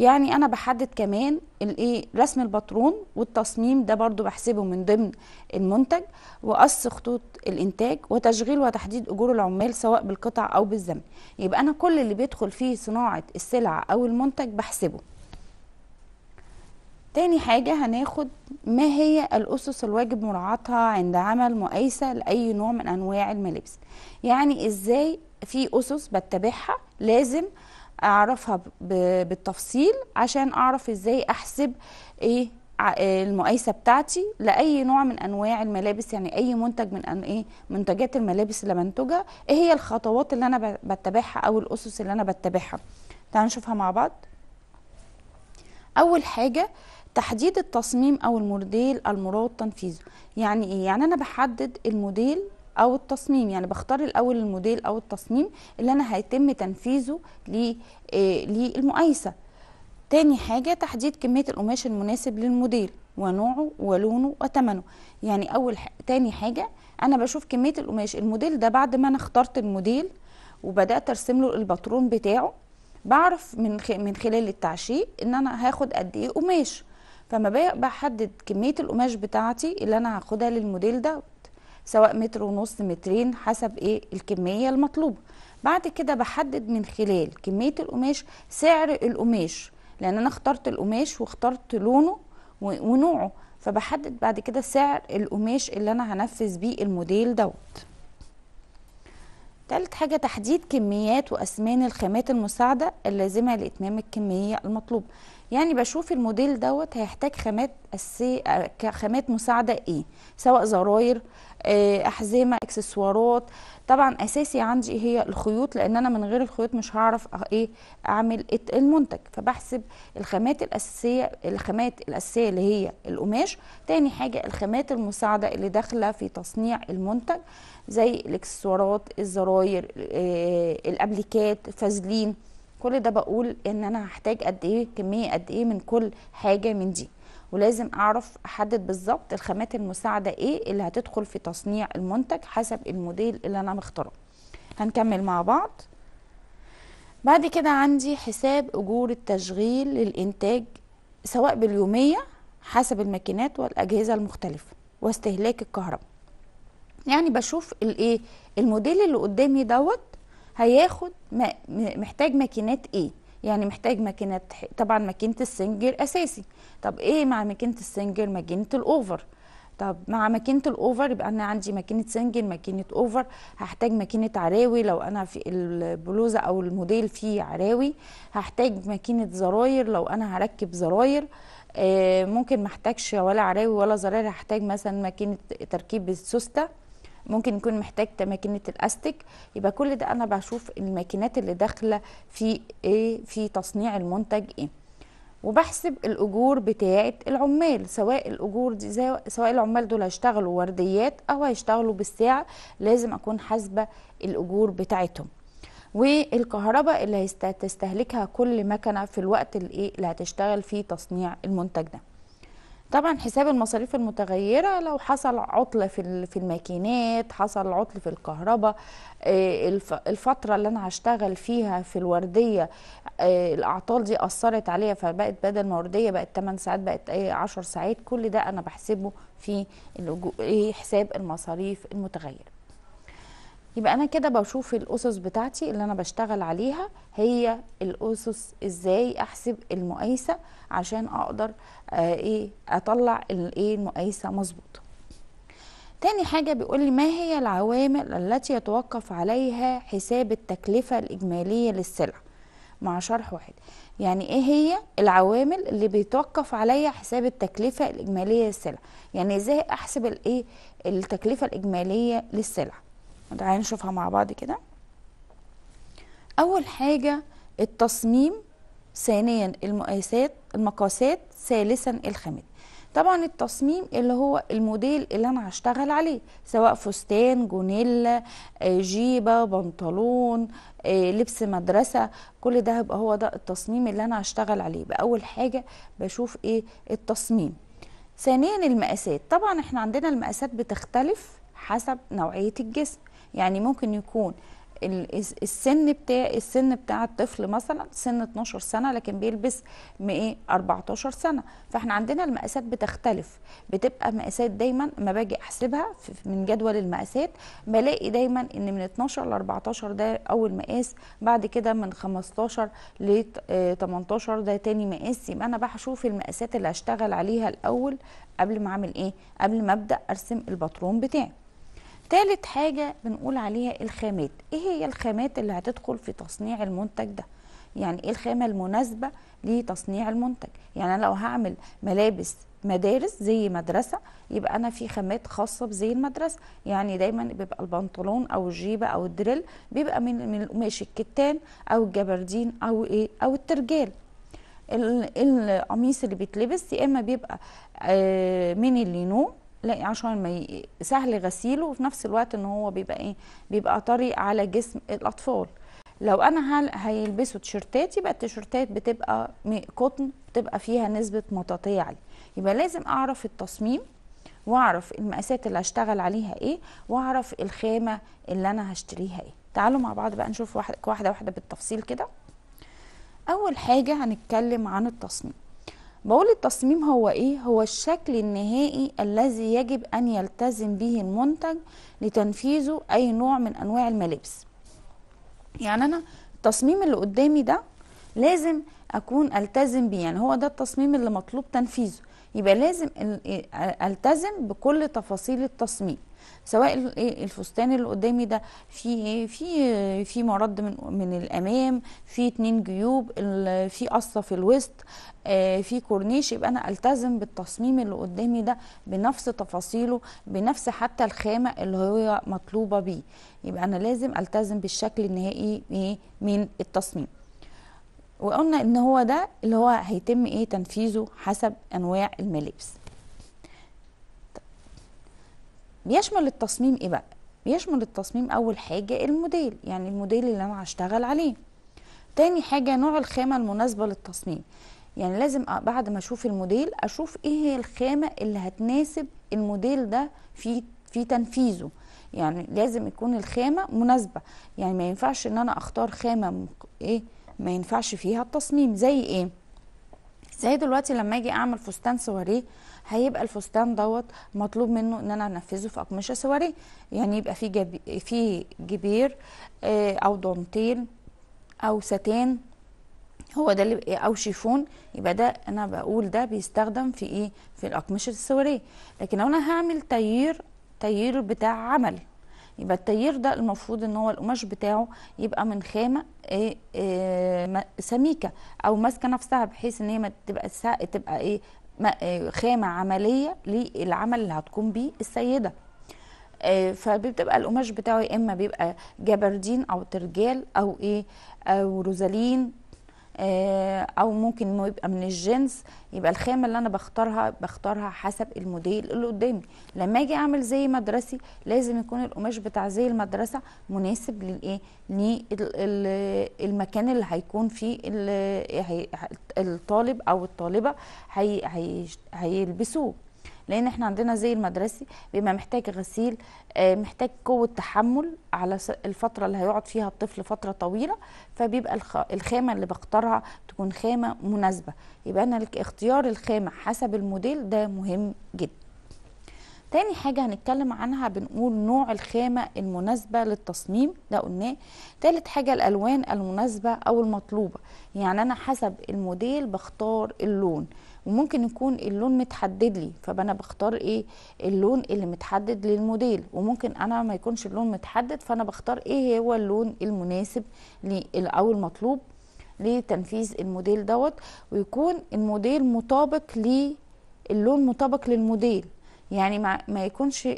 يعني انا بحدد كمان الايه رسم الباترون والتصميم ده برضو بحسبه من ضمن المنتج وقص خطوط الانتاج وتشغيل وتحديد اجور العمال سواء بالقطع او بالزمن يبقى انا كل اللي بيدخل فيه صناعه السلعه او المنتج بحسبه تاني حاجة هناخد ما هي الأسس الواجب مراعاتها عند عمل مقايسة لأي نوع من أنواع الملابس يعني إزاي في أسس بتبعها لازم آه اعرفها بالتفصيل عشان اعرف ازاي احسب ايه آه، المقايسه بتاعتي لاي نوع من انواع الملابس يعني اي منتج من ايه منتجات الملابس اللي بنتجها ايه هي الخطوات اللي انا بتبعها او الاسس اللي انا بتبعها تعالوا نشوفها مع بعض اول حاجه تحديد التصميم او الموديل المراد تنفيذه يعني ايه يعني انا بحدد الموديل او التصميم يعني بختار الاول الموديل او التصميم اللي انا هيتم تنفيذه آه، للمقايسه تاني حاجة تحديد كمية القماش المناسب للموديل ونوعه ولونه وتمنه يعني أول ح... تاني حاجة أنا بشوف كمية القماش الموديل ده بعد ما أنا اخترت الموديل وبدأت أرسم له الباترون بتاعه بعرف من خ... من خلال التعشيق إن أنا هاخد قد إيه قماش فما بحدد كمية القماش بتاعتي اللي أنا هاخدها للموديل ده سواء متر ونص مترين حسب ايه الكميه المطلوبه بعد كده بحدد من خلال كميه القماش سعر القماش لان انا اخترت القماش واخترت لونه ونوعه فبحدد بعد كده سعر القماش اللي انا هنفذ بيه الموديل دوت تالت حاجة تحديد كميات وأسمان الخامات المساعدة اللازمة لإتمام الكمية المطلوبة يعني بشوف الموديل دوت هيحتاج خامات أسي... خامات مساعدة إيه سواء زراير آه، أحزمة إكسسوارات طبعا أساسي عندي هي الخيوط لأن أنا من غير الخيوط مش هعرف إيه أعمل المنتج فبحسب الخامات الأساسية الخامات الأساسية اللي هي القماش تاني حاجة الخامات المساعدة اللي داخلة في تصنيع المنتج زي الإكسسوارات الزراير آه، الأبليكات فازلين كل ده بقول ان انا هحتاج قد ايه كميه قد ايه من كل حاجه من دي ولازم اعرف احدد بالظبط الخامات المساعده ايه اللي هتدخل في تصنيع المنتج حسب الموديل اللي انا مختاره هنكمل مع بعض بعد كده عندي حساب اجور التشغيل للانتاج سواء باليوميه حسب الماكينات والاجهزه المختلفه واستهلاك الكهرباء يعني بشوف الايه الموديل اللي قدامي دوت هياخد محتاج ماكينات ايه يعني محتاج ماكينات طبعا ماكينه السنجل اساسي طب ايه مع ماكينه السنجل ماكينه الاوفر طب مع ماكينه الاوفر يبقى انا عندي ماكينه سنجل ماكينه اوفر هحتاج ماكينه عراوي لو انا في البلوزه او الموديل فيه عراوي هحتاج ماكينه زراير لو انا هركب زراير آه ممكن محتاجش ولا عراوي ولا زراير هحتاج مثلا ماكينه تركيب السوسته ممكن يكون محتاج ماكينه الاستك يبقى كل ده انا بشوف الماكينات اللي داخله في ايه في تصنيع المنتج ايه وبحسب الاجور بتاعه العمال سواء الاجور دي سواء العمال دول هيشتغلوا ورديات او هيشتغلوا بالساعه لازم اكون حاسبه الاجور بتاعتهم والكهرباء اللي هتستهلكها كل مكنه في الوقت اللي هتشتغل فيه تصنيع المنتج ده طبعا حساب المصاريف المتغيرة لو حصل عطلة في الماكينات حصل عطل في الكهرباء آه، الفترة اللي أنا هشتغل فيها في الوردية آه، الأعطال دي أثرت عليها فبقت بدل ما وردية بقت 8 ساعات بقت 10 ساعات كل ده أنا بحسبه في حساب المصاريف المتغيرة يبقى انا كده بشوف الاسس بتاعتي اللي انا بشتغل عليها هي الاسس ازاي احسب المقايسه عشان اقدر آه، ايه اطلع الايه المقايسه مظبوطه تاني حاجة بيقول لي ما هي العوامل التي يتوقف عليها حساب التكلفة الإجمالية للسلع مع شرح واحد يعني ايه هي العوامل اللي بيتوقف عليها حساب التكلفة الإجمالية للسلع يعني ازاي احسب الايه التكلفة الإجمالية للسلع تعالي نشوفها مع بعض كده اول حاجه التصميم ثانيا المقاسات المقاسات ثالثا الخامات طبعا التصميم اللي هو الموديل اللي انا هشتغل عليه سواء فستان جونيلا آه، جيبه بنطلون آه، لبس مدرسه كل ده هيبقى هو ده التصميم اللي انا هشتغل عليه باول حاجه بشوف ايه التصميم ثانيا المقاسات طبعا احنا عندنا المقاسات بتختلف حسب نوعيه الجسم يعني ممكن يكون السن بتاع السن بتاع الطفل مثلا سن 12 سنه لكن بيلبس ايه 14 سنه فاحنا عندنا المقاسات بتختلف بتبقى مقاسات دايما ما باجي احسبها من جدول المقاسات بلاقي دايما ان من 12 ل 14 ده اول مقاس بعد كده من 15 ل 18 آه، ده تاني مقاس يبقى انا بشوف المقاسات اللي هشتغل عليها الاول قبل ما اعمل ايه قبل ما ابدا ارسم الباترون بتاعي تالت حاجة بنقول عليها الخامات ايه هي الخامات اللي هتدخل في تصنيع المنتج ده يعني ايه الخامة المناسبة لتصنيع المنتج يعني انا لو هعمل ملابس مدارس زي مدرسة يبقى أنا في خامات خاصة بزي المدرسة يعني دايما بيبقى البنطلون أو الجيبة أو الدريل بيبقى من من القماش الكتان أو الجبردين أو إيه أو الترجال القميص اللي بيتلبس يا إما بيبقى آه، من اللينو لا عشان ما سهل غسيله وفي نفس الوقت ان هو بيبقى ايه بيبقى طري على جسم الاطفال لو انا هل... هيلبسوا تيشرتات يبقى التيشرتات بتبقى قطن بتبقى فيها نسبه مطاطيه عاليه يبقى لازم اعرف التصميم واعرف المقاسات اللي هشتغل عليها ايه واعرف الخامه اللي انا هشتريها ايه تعالوا مع بعض بقى نشوف واحده واحده بالتفصيل كده اول حاجه هنتكلم عن التصميم بقول التصميم هو ايه هو الشكل النهائي الذي يجب ان يلتزم به المنتج لتنفيذه اي نوع من انواع الملابس يعني انا التصميم اللي قدامي ده لازم اكون التزم بيه يعني هو ده التصميم اللي مطلوب تنفيذه يبقى لازم التزم بكل تفاصيل التصميم سواء ايه الفستان اللي قدامي ده في ايه في في مرد من من الامام في اتنين جيوب في قصه في الوسط آه في كورنيش يبقى انا التزم بالتصميم اللي قدامي ده بنفس تفاصيله بنفس حتى الخامه اللي هي مطلوبه بيه يبقى انا لازم التزم بالشكل النهائي ايه من التصميم وقلنا ان هو ده اللي هو هيتم ايه تنفيذه حسب انواع الملابس بيشمل التصميم ايه بقى بيشمل التصميم اول حاجه الموديل يعني الموديل اللي انا هشتغل عليه تاني حاجه نوع الخامه المناسبه للتصميم يعني لازم بعد ما اشوف الموديل اشوف ايه هي الخامه اللي هتناسب الموديل ده في في تنفيذه يعني لازم يكون الخامه مناسبه يعني ما ينفعش ان انا اختار خامه ايه ما ينفعش فيها التصميم زي ايه زي دلوقتي لما اجي اعمل فستان سواريه هيبقى الفستان دوت مطلوب منه ان انا انفذه في اقمشه سواريه يعني يبقى في جب... في جبير آه، او دونتيل او ستان هو ده اللي او شيفون يبقى ده انا بقول ده بيستخدم في ايه في الاقمشه السواريه لكن لو انا هعمل تيير تيير بتاع عمل يبقى التيير ده المفروض ان هو القماش بتاعه يبقى من خامه إيه إيه سميكه او ماسكه نفسها بحيث ان هي ما تبقى تبقى ايه آه، خامه عمليه للعمل اللي هتقوم بيه السيده آه، فبتبقى القماش بتاعه يا اما بيبقى جبردين او ترجال او ايه او روزالين آه، او ممكن يبقى من الجنس يبقى الخامه اللي انا بختارها بختارها حسب الموديل اللي قدامي لما اجي اعمل زي مدرسي لازم يكون القماش بتاع زي المدرسه مناسب للايه للمكان اللي هيكون فيه الطالب او الطالبه هيلبسوه لان احنا عندنا زي المدرسي بيبقى محتاج غسيل آه، محتاج قوه تحمل على الفتره اللي هيقعد فيها الطفل فتره طويله فبيبقى الخامه اللي بختارها تكون خامه مناسبه يبقى انا اختيار الخامه حسب الموديل ده مهم جدا تاني حاجة هنتكلم عنها بنقول نوع الخامة المناسبة للتصميم ده قلناه تالت حاجة الألوان المناسبة أو المطلوبة يعني أنا حسب الموديل بختار اللون وممكن يكون اللون متحدد لي فانا بختار ايه اللون اللي متحدد للموديل وممكن انا ما يكونش اللون متحدد فانا بختار ايه هو اللون المناسب او المطلوب لتنفيذ الموديل دوت ويكون الموديل مطابق للون مطابق للموديل يعني ما يكونش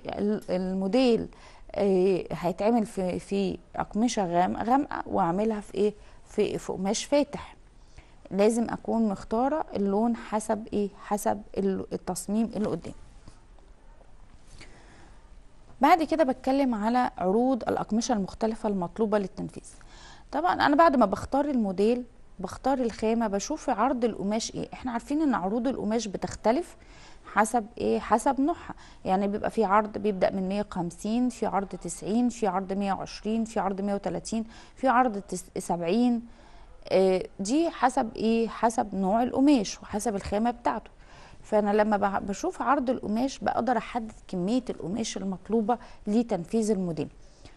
الموديل آه، هيتعمل في في اقمشه غامقه واعملها في ايه في قماش فاتح لازم اكون مختاره اللون حسب ايه حسب التصميم اللي قدامي بعد كده بتكلم على عروض الاقمشه المختلفه المطلوبه للتنفيذ طبعا انا بعد ما بختار الموديل بختار الخامه بشوف عرض القماش ايه احنا عارفين ان عروض القماش بتختلف حسب ايه حسب نوعها يعني بيبقى في عرض بيبدا من 150 في عرض 90 في عرض 120 في عرض 130 في عرض 70 آه، دي حسب ايه حسب نوع القماش وحسب الخامه بتاعته فانا لما بشوف عرض القماش بقدر احدد كميه القماش المطلوبه لتنفيذ الموديل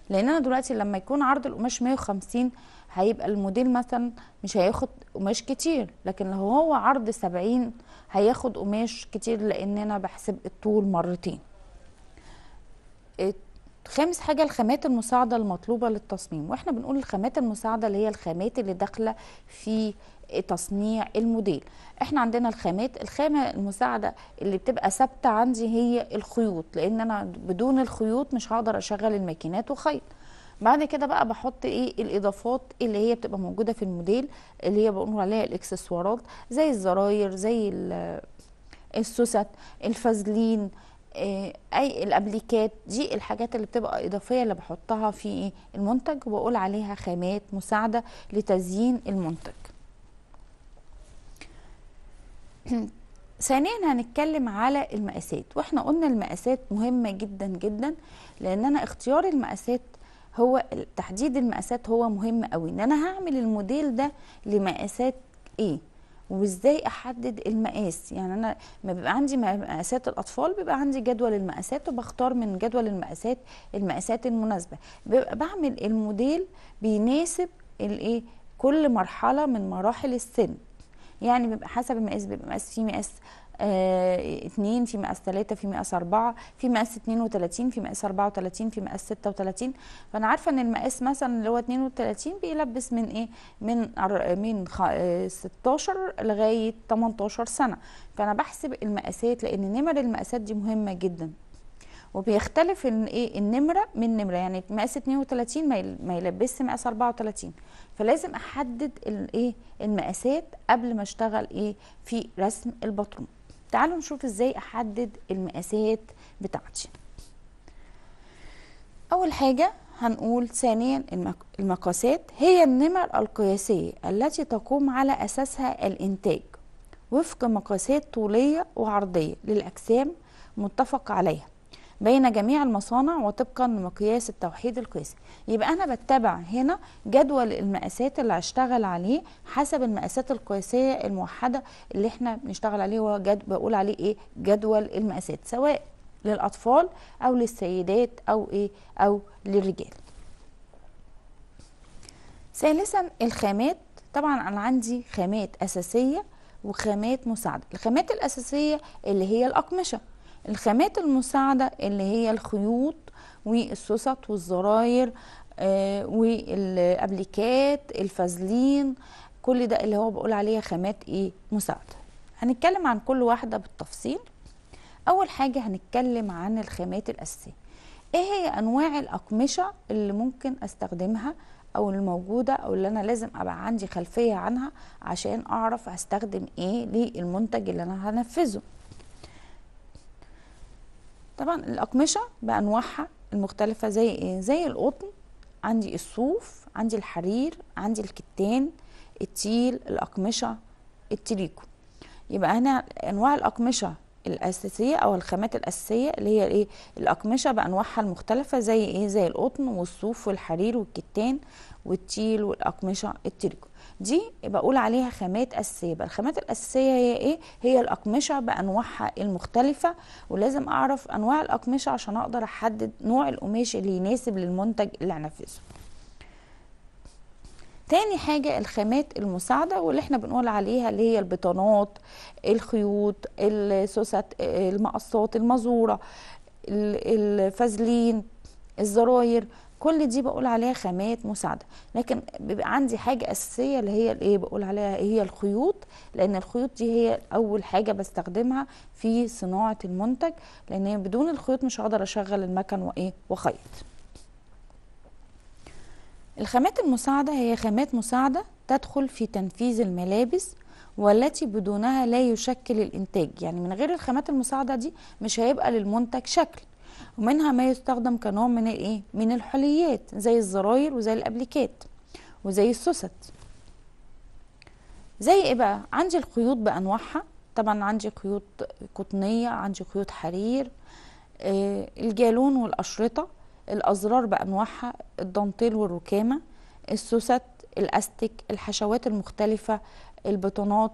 لان انا دلوقتي لما يكون عرض القماش 150 هيبقى الموديل مثلا مش هياخد قماش كتير لكن لو هو عرض 70 هياخد قماش كتير لان انا بحسب الطول مرتين خامس حاجة الخامات المساعدة المطلوبة للتصميم واحنا بنقول الخامات المساعدة اللي هي الخامات اللي داخلة في تصنيع الموديل احنا عندنا الخامات الخامة المساعدة اللي بتبقى ثابتة عندي هي الخيوط لان انا بدون الخيوط مش هقدر اشغل الماكينات وخيط بعد كده بقى بحط ايه الاضافات اللي هي بتبقى موجودة في الموديل اللي هي بنقول عليها الاكسسوارات زي الزراير زي السوست الفازلين آه، اي الابليكات دي الحاجات اللي بتبقى اضافيه اللي بحطها في المنتج وبقول عليها خامات مساعده لتزيين المنتج ثانيا هنتكلم على المقاسات واحنا قلنا المقاسات مهمه جدا جدا لان انا اختيار المقاسات هو تحديد المقاسات هو مهم قوي ان انا هعمل الموديل ده لمقاسات ايه وازاي احدد المقاس يعني انا ما بيبقى عندي مقاسات الاطفال بيبقى عندي جدول المقاسات وبختار من جدول المقاسات المقاسات المناسبه بيبقى بعمل الموديل بيناسب الايه كل مرحله من مراحل السن يعني بيبقى حسب المقاس بيبقى مقاس فيه مقاس 2 آه، في مقاس 3 في مقاس 4 في مقاس 32 في مقاس 34 في مقاس 36 فانا عارفه ان المقاس مثلا اللي هو 32 بيلبس من ايه من من 16 آه، لغايه 18 سنه فانا بحسب المقاسات لان نمر المقاسات دي مهمه جدا وبيختلف ان ايه النمره من نمره يعني مقاس 32 ما يلبسش مقاس 34 فلازم احدد الايه المقاسات قبل ما اشتغل ايه في رسم البطروم تعالوا نشوف ازاي احدد المقاسات بتاعتي اول حاجة هنقول ثانيا المقاسات هي النمر القياسية التي تقوم على اساسها الانتاج وفق مقاسات طولية وعرضية للاجسام متفق عليها بين جميع المصانع وطبقا لمقياس التوحيد القياسي يبقى انا بتبع هنا جدول المقاسات اللي هشتغل عليه حسب المقاسات القياسيه الموحده اللي احنا بنشتغل عليه هو بقول عليه ايه جدول المقاسات سواء للاطفال او للسيدات او ايه او للرجال ثالثا الخامات طبعا انا عندي خامات اساسيه وخامات مساعده الخامات الاساسيه اللي هي الاقمشه الخامات المساعدة اللي هي الخيوط والسوسط والزراير آه والابليكات الفازلين كل ده اللي هو بقول عليها خامات ايه مساعدة هنتكلم عن كل واحدة بالتفصيل اول حاجة هنتكلم عن الخامات الاساسية ايه هي انواع الاقمشة اللي ممكن استخدمها او الموجودة او اللي انا لازم ابقى عندي خلفية عنها عشان اعرف استخدم ايه للمنتج اللي انا هنفذه طبعا الاقمشه بانواعها المختلفه زي ايه زي القطن عندي الصوف عندي الحرير عندي الكتان التيل الاقمشه التريكو يبقى هنا انواع الاقمشه الاساسيه او الخامات الاساسيه اللي هي ايه الاقمشه بانواعها المختلفه زي ايه زي القطن والصوف والحرير والكتان والتيل والاقمشه التريكو دي بقول عليها خامات اساسيه بقى الخامات الاساسيه هي ايه هي الاقمشه بانواعها المختلفه ولازم اعرف انواع الاقمشه عشان اقدر احدد نوع القماش اللي يناسب للمنتج اللي هنفذه تاني حاجة الخامات المساعدة واللي احنا بنقول عليها اللي هي البطانات الخيوط السوست المقصات المزورة الفازلين الزراير كل دي بقول عليها خامات مساعده لكن بيبقى عندي حاجه اساسيه اللي هي الايه بقول عليها إيه؟ هي الخيوط لان الخيوط دي هي اول حاجه بستخدمها في صناعه المنتج لان بدون الخيوط مش هقدر اشغل المكن وايه واخيط الخامات المساعده هي خامات مساعده تدخل في تنفيذ الملابس والتي بدونها لا يشكل الانتاج يعني من غير الخامات المساعده دي مش هيبقى للمنتج شكل ومنها ما يستخدم كنوع من الايه من الحليات زي الزراير وزي الابليكات وزي السوست زي ايه بقى عندي الخيوط بانواعها طبعا عندي خيوط قطنيه عندي خيوط حرير آه الجالون والاشرطه الازرار بانواعها الدانتيل والركامه السوست الاستيك الحشوات المختلفه البطانات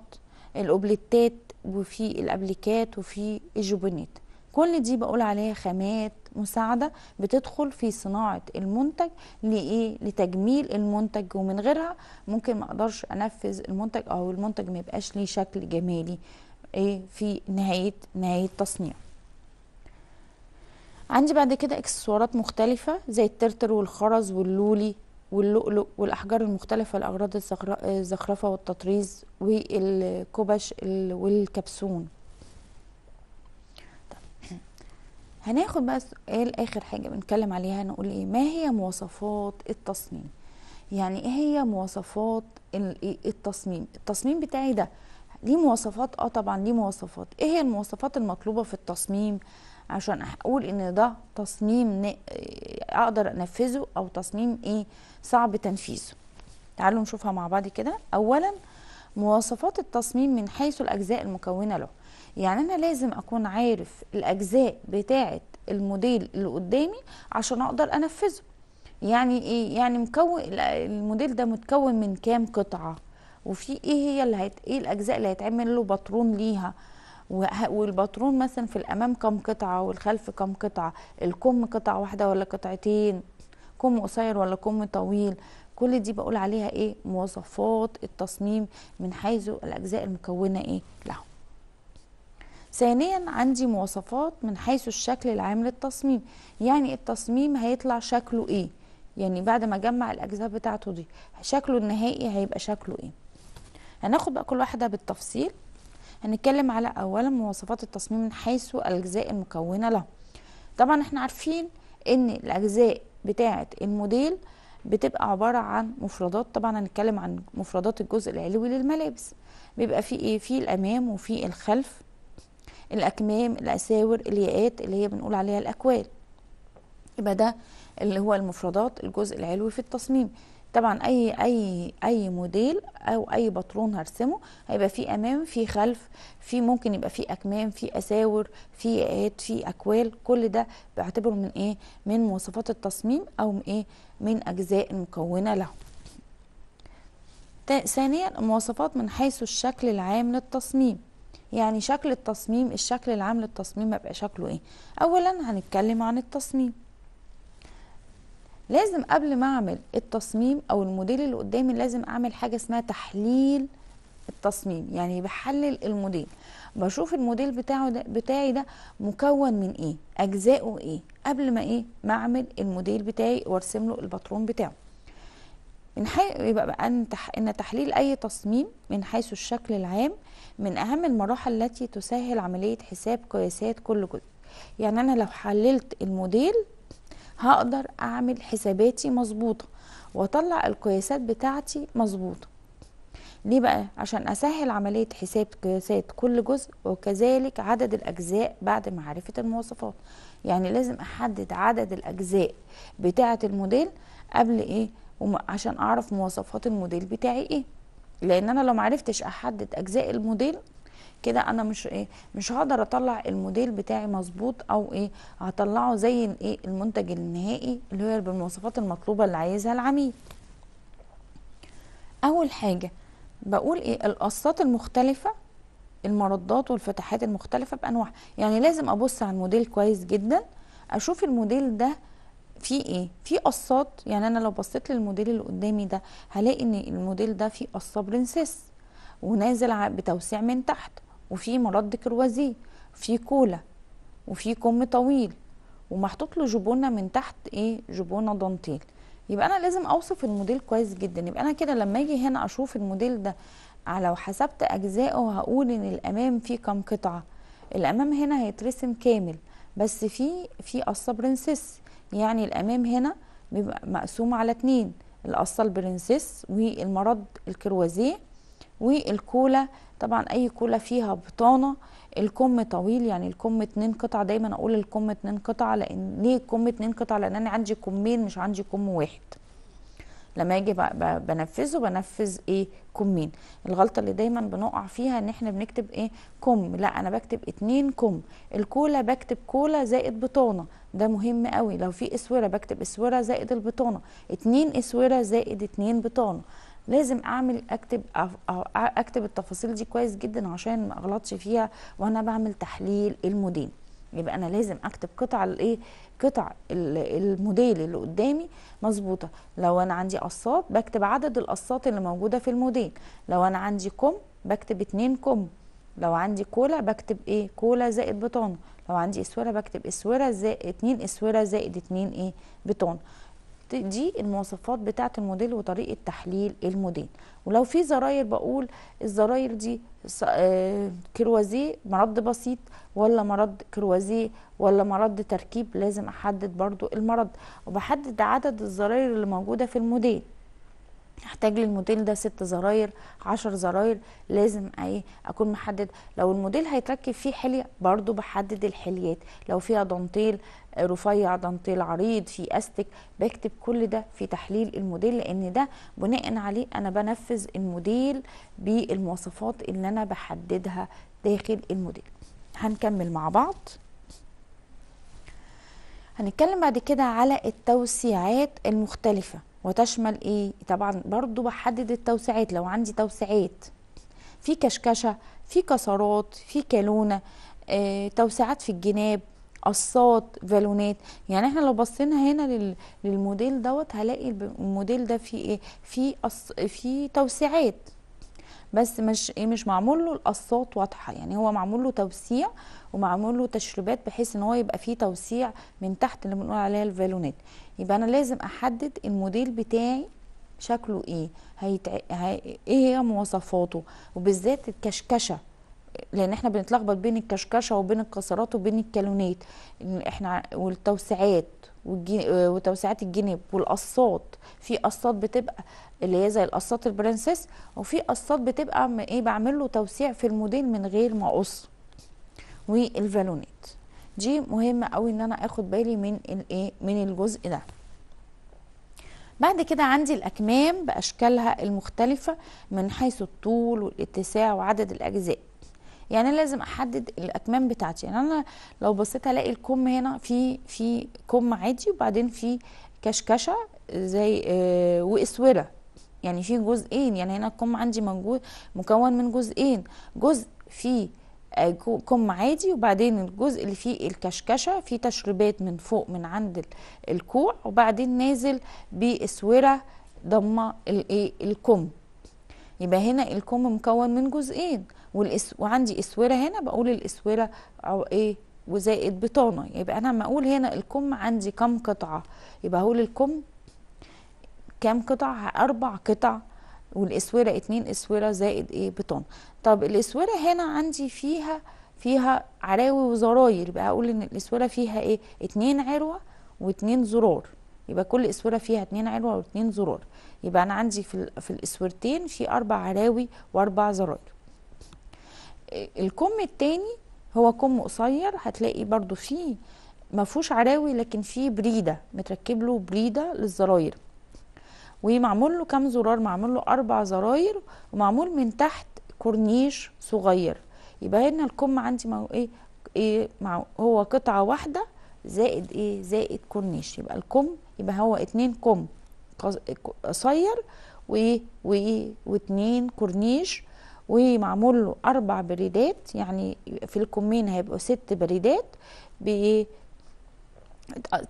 الاوبليتات وفي الابليكات وفي الجوبونيت كل دي بقول عليها خامات مساعده بتدخل في صناعه المنتج لايه لتجميل المنتج ومن غيرها ممكن ما اقدرش انفذ المنتج او المنتج ما يبقاش ليه شكل جمالي ايه في نهايه نهايه تصنيع عندي بعد كده اكسسوارات مختلفه زي الترتر والخرز واللولي واللؤلؤ والاحجار المختلفه لاغراض الزخرفه والتطريز والكبش والكبسون هناخد بقى سؤال اخر حاجه بنتكلم عليها نقول ايه ما هي مواصفات التصميم يعني ايه هي مواصفات إيه؟ التصميم التصميم بتاعي ده ليه مواصفات اه طبعا ليه مواصفات ايه هي المواصفات المطلوبه في التصميم عشان اقول ان ده تصميم آه، اقدر انفذه او تصميم ايه صعب تنفيذه تعالوا نشوفها مع بعض كده اولا مواصفات التصميم من حيث الاجزاء المكونه له يعني انا لازم اكون عارف الاجزاء بتاعه الموديل اللي قدامي عشان اقدر انفذه يعني ايه يعني مكون الموديل ده متكون من كام قطعه وفي ايه هي اللي هت... ايه الاجزاء اللي هيتعمل له باترون ليها والباترون مثلا في الامام كم قطعه والخلف كم قطعه الكم قطعه واحده ولا قطعتين كم قصير ولا كم طويل كل دي بقول عليها ايه مواصفات التصميم من حيث الاجزاء المكونه ايه لهم ثانيا عندي مواصفات من حيث الشكل العام للتصميم يعني التصميم هيطلع شكله ايه يعني بعد ما اجمع الاجزاء بتاعته دي شكله النهائي هيبقى شكله ايه هناخد بقى كل واحده بالتفصيل هنتكلم على اولا مواصفات التصميم من حيث الاجزاء المكونه له طبعا احنا عارفين ان الاجزاء بتاعه الموديل بتبقى عباره عن مفردات طبعا هنتكلم عن مفردات الجزء العلوي للملابس بيبقى فيه ايه فيه الامام وفيه الخلف الاكمام الاساور الياءات اللي هي بنقول عليها الاكوال يبقى ده اللي هو المفردات الجزء العلوي في التصميم طبعا اي اي اي موديل او اي باترون هرسمه هيبقى فيه امام فيه خلف فيه ممكن يبقى فيه اكمام فيه اساور فيه ايات فيه اكوال كل ده بعتبره من ايه من مواصفات التصميم او من ايه من اجزاء مكونه له ثانيا مواصفات من حيث الشكل العام للتصميم يعني شكل التصميم الشكل العام للتصميم هيبقى شكله ايه اولا هنتكلم عن التصميم لازم قبل ما اعمل التصميم او الموديل اللي قدامي لازم اعمل حاجه اسمها تحليل التصميم يعني بحلل الموديل بشوف الموديل بتاعه ده بتاعي ده مكون من ايه اجزاءه ايه قبل ما ايه ما اعمل الموديل بتاعي وارسم له الباترون بتاعه من حي... يبقى ان تحليل اي تصميم من حيث الشكل العام من اهم المراحل التي تسهل عمليه حساب قياسات كل جزء يعني انا لو حللت الموديل هقدر اعمل حساباتي مظبوطه واطلع القياسات بتاعتي مظبوطه ليه بقى عشان اسهل عمليه حساب قياسات كل جزء وكذلك عدد الاجزاء بعد معرفه المواصفات يعني لازم احدد عدد الاجزاء بتاعه الموديل قبل ايه عشان اعرف مواصفات الموديل بتاعي ايه لان انا لو معرفتش احدد اجزاء الموديل كده انا مش ايه مش هقدر اطلع الموديل بتاعي مظبوط او ايه هطلعه زي ايه المنتج النهائي اللي هو بالمواصفات المطلوبه اللي عايزها العميل اول حاجه بقول ايه القصات المختلفه المردات والفتحات المختلفه بانواعها يعني لازم ابص على الموديل كويس جدا اشوف الموديل ده في ايه في قصات يعني انا لو بصيت للموديل اللي قدامي ده هلاقي ان الموديل ده فيه قصه برنسيس ونازل بتوسيع من تحت وفي مرد كروازيه في كولا وفي كم طويل ومحطوط له جبونه من تحت ايه جبونه دانتيل يبقى انا لازم اوصف الموديل كويس جدا يبقى انا كده لما اجي هنا اشوف الموديل ده لو حسبت اجزائه هقول ان الامام فيه كام قطعه الامام هنا هيترسم كامل بس في في قصه برنسيس يعني الامام هنا بيبقى مقسوم على اتنين القصه البرنسيس والمرض الكروازيه والكولا طبعا اي كولا فيها بطانه الكم طويل يعني الكم اتنين قطع دايما اقول الكم اتنين قطع لان ليه الكم اتنين قطع لان انا عندي كمين مش عندي كم واحد لما اجي بنفذه بنفذ ايه كمين الغلطه اللي دايما بنقع فيها ان احنا بنكتب ايه كم لا انا بكتب اتنين كم الكولا بكتب كولا زائد بطانه ده مهم قوي لو في اسوره بكتب اسوره زائد البطانه اتنين اسوره زائد اتنين بطانه لازم اعمل اكتب اكتب التفاصيل دي كويس جدا عشان ما اغلطش فيها وانا بعمل تحليل الموديل يبقى انا لازم اكتب قطع الايه قطع الموديل اللي قدامي مظبوطه لو انا عندي قصات بكتب عدد القصات اللي موجوده في الموديل لو انا عندي كم بكتب اتنين كم لو عندي كولا بكتب ايه كولا زائد بطانه لو عندي اسوره بكتب اسوره زائد اتنين اسوره زائد اتنين ايه بطانه دي المواصفات بتاعه الموديل وطريقه تحليل الموديل ولو في زراير بقول الزراير دي آه، كروازيه مرض بسيط ولا مرض كروازيه ولا مرض تركيب لازم احدد برضو المرض وبحدد عدد الزراير اللي موجوده في الموديل احتاج للموديل ده ست زراير عشر زراير لازم ايه اكون محدد لو الموديل هيتركب فيه حليه برضو بحدد الحليات لو فيها دانتيل رفيع دانتيل عريض في استك بكتب كل ده في تحليل الموديل لان ده بناء عليه انا بنفذ الموديل بالمواصفات اللي انا بحددها داخل الموديل هنكمل مع بعض هنتكلم بعد كده على التوسيعات المختلفة وتشمل ايه طبعا برضو بحدد التوسيعات لو عندي توسيعات في كشكشة في كسرات في كالونة آه، توسيعات في الجناب قصات بالونات يعني احنا لو بصينا هنا للموديل دوت هلاقي الموديل ده في ايه أص... في توسيعات بس مش ايه مش معمول له القصات واضحه يعني هو معمول له توسيع ومعمول له تشريبات بحيث ان هو يبقى فيه توسيع من تحت اللي بنقول عليها الفالونات يبقى انا لازم احدد الموديل بتاعي شكله ايه هيتع... هي... ايه هي مواصفاته وبالذات الكشكشه لان احنا بنتلخبط بين الكشكشه وبين الكسرات وبين الكالونات احنا والتوسعات وتوسعات الجنب والقصات في قصات بتبقى اللي هي زي القصات البرنسس وفي قصات بتبقى ايه بعمل له توسيع في الموديل من غير ما اقص والفالونات دي مهمه قوي ان انا اخد بالي من الايه من الجزء ده بعد كده عندي الاكمام باشكالها المختلفه من حيث الطول والاتساع وعدد الاجزاء يعني انا لازم احدد الاكمام بتاعتي يعني انا لو بصيت الاقي الكم هنا في في كم عادي وبعدين في كشكشه زي آه، واسوره يعني في جزئين يعني هنا الكم عندي موجود مكون من جزئين جزء فيه آه، كم عادي وبعدين الجزء اللي فيه الكشكشه فيه تشريبات من فوق من عند الكوع وبعدين نازل باسوره ضمه إيه، الكم يبقى هنا الكم مكون من جزئين والإس... وعندي اسوره هنا بقول الاسوره او ايه وزائد بطانه يبقى انا لما اقول هنا الكم عندي كم قطعه يبقى هقول الكم كام قطعه اربع قطع والاسوره اتنين اسوره زائد ايه بطانه طب الاسوره هنا عندي فيها فيها عراوي وزراير يبقى هقول ان الاسوره فيها ايه اتنين عروه واتنين زرار يبقى كل اسوره فيها اتنين عروه واتنين زرار يبقى انا عندي في في الاسورتين في اربع عراوي واربع زراير الكم الثاني هو كم قصير هتلاقي برضو فيه ما فيهوش عراوي لكن فيه بريده متركب له بريده للزراير ومعمول له كام زرار معمول له اربع زراير ومعمول من تحت كورنيش صغير يبقى هنا الكم عندي هو ايه ايه هو قطعه واحده زائد ايه زائد كورنيش يبقى الكم يبقى هو اتنين كم قصير وايه وايه واتنين كورنيش ومعمول له اربع بريدات يعني في الكمين هيبقوا ست بريدات بايه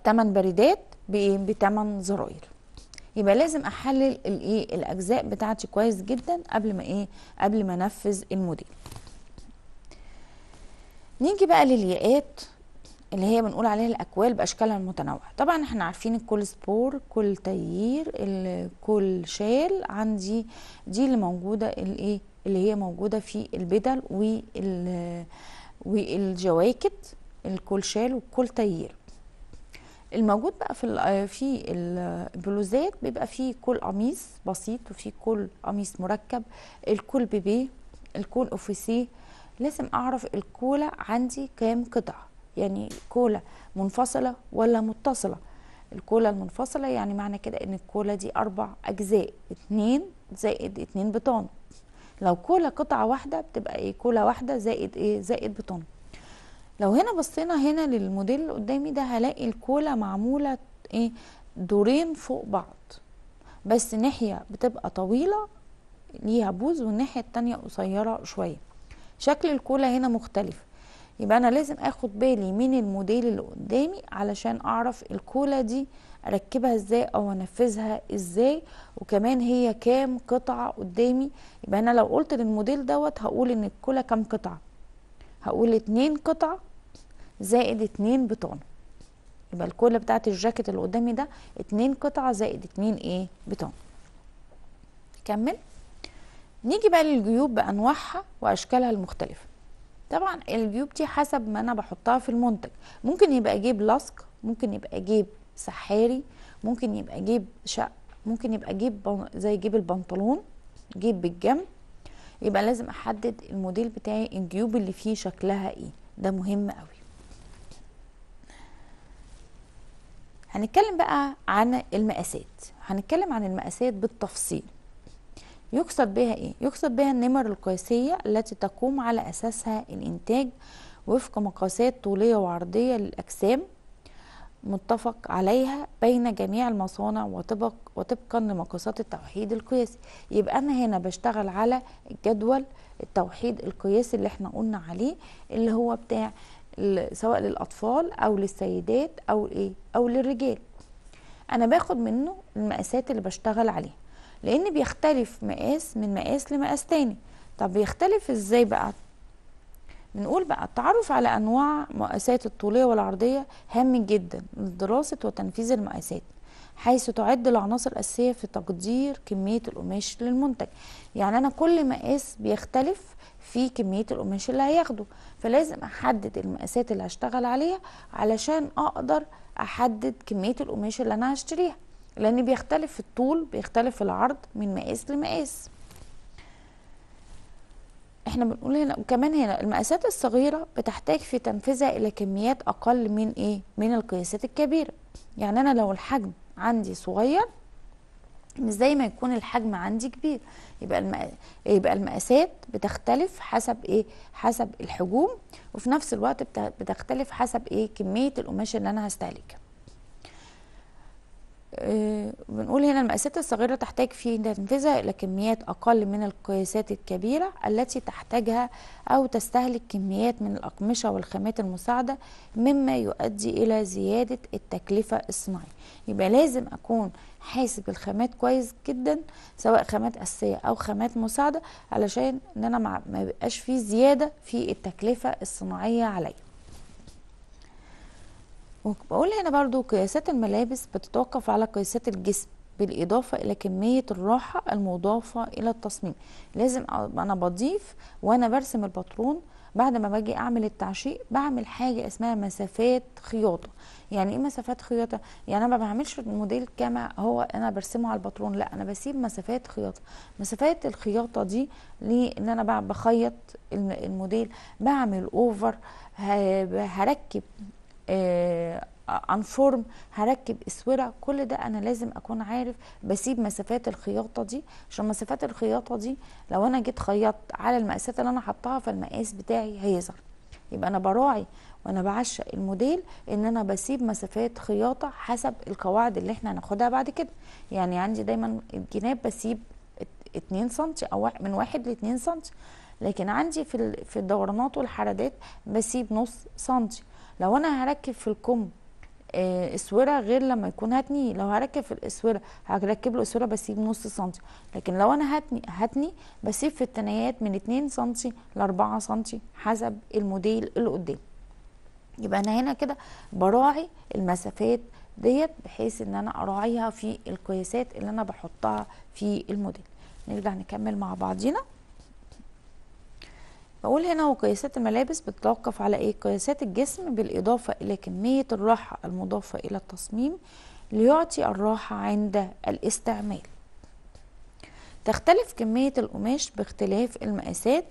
تمن بريدات بايه بتمن زراير يبقى لازم احلل الايه الاجزاء بتاعتي كويس جدا قبل ما ايه قبل ما انفذ الموديل نيجي بقى للياقات اللي هي بنقول عليها الاكوال باشكالها المتنوعه طبعا احنا عارفين الكل سبور كل تيير الكل شال عندي دي اللي موجوده الايه اللي هي موجوده في البدل والجواكت الكل شال والكل الموجود بقى في في البلوزات بيبقى فيه كل قميص بسيط وفي كل قميص مركب الكل بيبي الكل اوفيسيه لازم اعرف الكولا عندي كام قطعه يعني كولا منفصله ولا متصله الكولا المنفصله يعني معنى كده ان الكولا دي اربع اجزاء اتنين زائد اتنين بطانه لو كولا قطعه واحده بتبقى ايه كولا واحده زائد ايه زائد بطن لو هنا بصينا هنا للموديل اللي قدامي ده هلاقي الكولا معموله ايه دورين فوق بعض بس ناحيه بتبقى طويله ليها بوز والناحيه التانية قصيره شويه شكل الكولا هنا مختلف يبقى انا لازم اخد بالي من الموديل اللي قدامي علشان اعرف الكولا دي اركبها ازاي او انفذها ازاي وكمان هي كام قطعه قدامي يبقى انا لو قلت للموديل دوت هقول ان الكولا كام قطعه هقول اتنين قطعه زائد اتنين بطانه يبقى الكولا بتاعت الجاكيت اللي قدامي ده اتنين قطعه زائد اتنين ايه بطانه كمل نيجي بقى للجيوب بانواعها واشكالها المختلفه طبعا الجيوب دي حسب ما انا بحطها في المنتج ممكن يبقى جيب لصق ممكن يبقى جيب سحاري ممكن يبقى جيب شق ممكن يبقى جيب زي جيب البنطلون جيب بالجنب يبقى لازم احدد الموديل بتاعي الجيوب اللي فيه شكلها ايه ده مهم قوي هنتكلم بقى عن المقاسات هنتكلم عن المقاسات بالتفصيل يقصد بها ايه يقصد بها النمر القياسيه التي تقوم على اساسها الانتاج وفق مقاسات طوليه وعرضيه للاجسام متفق عليها بين جميع المصانع وطبق وطبقا لمقاسات التوحيد القياسي يبقى انا هنا بشتغل على جدول التوحيد القياسي اللي احنا قلنا عليه اللي هو بتاع سواء للاطفال او للسيدات او ايه او للرجال انا باخد منه المقاسات اللي بشتغل عليها لان بيختلف مقاس من مقاس لمقاس تاني طب بيختلف ازاي بقى بنقول بقى التعرف على انواع مقاسات الطوليه والعرضيه هام جدا لدراسه وتنفيذ المقاسات حيث تعد العناصر الاساسيه في تقدير كميه القماش للمنتج يعني انا كل مقاس بيختلف في كميه القماش اللي هياخده فلازم احدد المقاسات اللي هشتغل عليها علشان اقدر احدد كميه القماش اللي انا هشتريها لان بيختلف في الطول بيختلف في العرض من مقاس لمقاس احنا بنقول هنا وكمان هنا المقاسات الصغيره بتحتاج في تنفيذها الى كميات اقل من ايه من القياسات الكبيره يعني انا لو الحجم عندي صغير مش زي ما يكون الحجم عندي كبير يبقى المق... يبقى المقاسات بتختلف حسب ايه حسب الحجوم وفي نفس الوقت بتختلف حسب ايه كميه القماش اللي انا هستهلكها آه، بنقول هنا المقاسات الصغيرة تحتاج في تنفيذها إلى كميات أقل من القياسات الكبيرة التي تحتاجها أو تستهلك كميات من الأقمشة والخامات المساعدة مما يؤدي إلى زيادة التكلفة الصناعية يبقى لازم أكون حاسب الخامات كويس جدا سواء خامات أساسية أو خامات مساعدة علشان إن أنا ما بقاش في زيادة في التكلفة الصناعية عليا وبقول هنا برضو قياسات الملابس بتتوقف على قياسات الجسم بالإضافة إلى كمية الراحة المضافة إلى التصميم لازم أنا بضيف وأنا برسم الباترون بعد ما باجي أعمل التعشيق بعمل حاجة اسمها مسافات خياطة يعني إيه مسافات خياطة؟ يعني أنا ما بعملش موديل كما هو أنا برسمه على الباترون لا أنا بسيب مسافات خياطة مسافات الخياطة دي لأن أنا بخيط الموديل بعمل أوفر هركب انفورم آه، آه، هركب اسوره كل ده انا لازم اكون عارف بسيب مسافات الخياطه دي عشان مسافات الخياطه دي لو انا جيت خيطت على المقاسات اللي انا حطاها فالمقاس بتاعي هيظهر يبقى انا براعي وانا بعشق الموديل ان انا بسيب مسافات خياطه حسب القواعد اللي احنا هناخدها بعد كده يعني عندي دايما الجناب بسيب 2 سم او من 1 ل 2 سم لكن عندي في في الدورانات والحردات بسيب نص سنتي لو انا هركب في الكم آه، اسوره غير لما يكون هتني لو هركب في الاسوره هركب له اسوره بسيب نص سنتي لكن لو انا هتني هتني بسيب في التنايات من 2 سنتي ل 4 سنتي حسب الموديل اللي قدامي يبقى انا هنا كده براعي المسافات ديت بحيث ان انا اراعيها في القياسات اللي انا بحطها في الموديل نرجع نكمل مع بعضينا بقول هنا وقياسات قياسات الملابس بتتوقف على ايه قياسات الجسم بالاضافه الى كميه الراحه المضافه الى التصميم ليعطي الراحه عند الاستعمال تختلف كميه القماش باختلاف المقاسات